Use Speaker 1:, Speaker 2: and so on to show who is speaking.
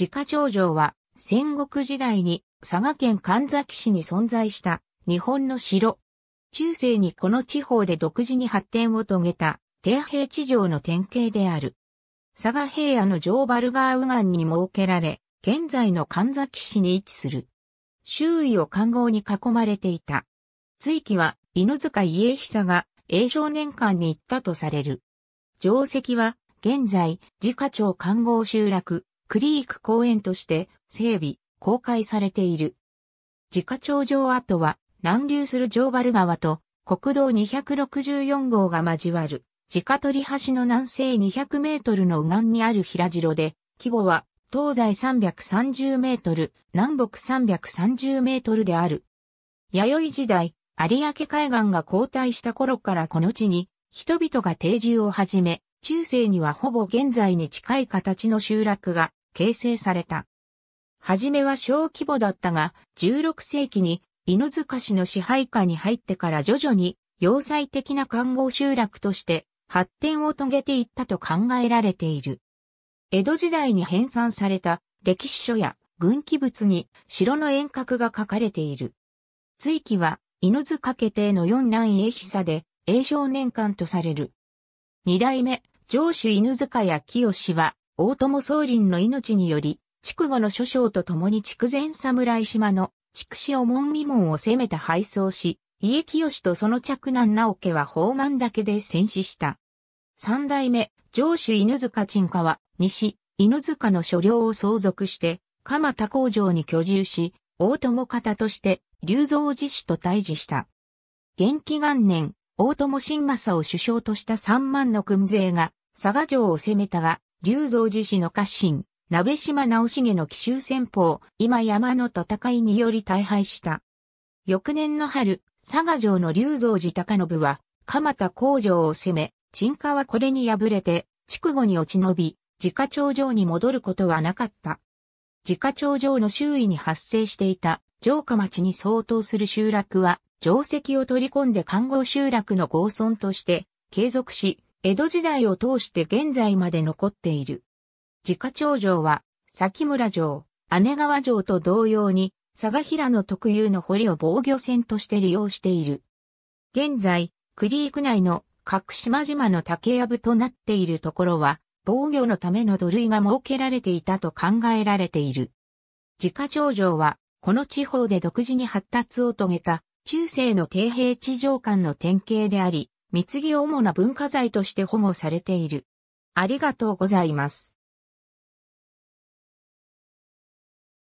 Speaker 1: 自家長城は戦国時代に佐賀県神埼市に存在した日本の城。中世にこの地方で独自に発展を遂げた天平地城の典型である。佐賀平野の城バルガー右岸に設けられ、現在の神崎市に位置する。周囲を環壕に囲まれていた。追記は、犬塚家久が、永少年間に行ったとされる。城跡は、現在、自家町観光集落、クリーク公園として整備、公開されている。自家頂上跡は南流する城原川と国道264号が交わる自家取橋の南西200メートルの右岸にある平城で、規模は東西330メートル、南北330メートルである。弥生時代、有明海岸が後退した頃からこの地に人々が定住を始め、中世にはほぼ現在に近い形の集落が形成された。はじめは小規模だったが、16世紀に犬塚市の支配下に入ってから徐々に要塞的な看護集落として発展を遂げていったと考えられている。江戸時代に編纂された歴史書や軍記物に城の遠隔が書かれている。追記は犬塚家邸の四男永久で永少年間とされる。二代目、上主犬塚や清は大友宗麟の命により、筑後の諸将と共に筑前侍島の筑紫を門未門を攻めた敗走し、家清とその着男直家は宝満岳で戦死した。三代目、上主犬塚鎮家は、西、犬塚の所領を相続して、鎌田工場に居住し、大友方として、龍造寺主と対峙した。元気元年、大友新政を首相とした三万の軍勢が、佐賀城を攻めたが、龍造寺氏の家臣、鍋島直重の奇襲戦法、今山の戦いにより大敗した。翌年の春、佐賀城の龍造寺高信は、鎌田工場を攻め、鎮火はこれに敗れて、筑後に落ち延び、自家頂上に戻ることはなかった。自家頂上の周囲に発生していた城下町に相当する集落は、城石を取り込んで看護集落の合村として継続し、江戸時代を通して現在まで残っている。自家長城は、崎村城、姉川城と同様に、佐賀平の特有の堀を防御線として利用している。現在、クリーク内の各島島の竹やぶとなっているところは、防御のための土塁が設けられていたと考えられている。自家長城は、この地方で独自に発達を遂げた、中世の底平地上間の典型であり、貢ぎ主な文化財として保護されている。ありがとうございます。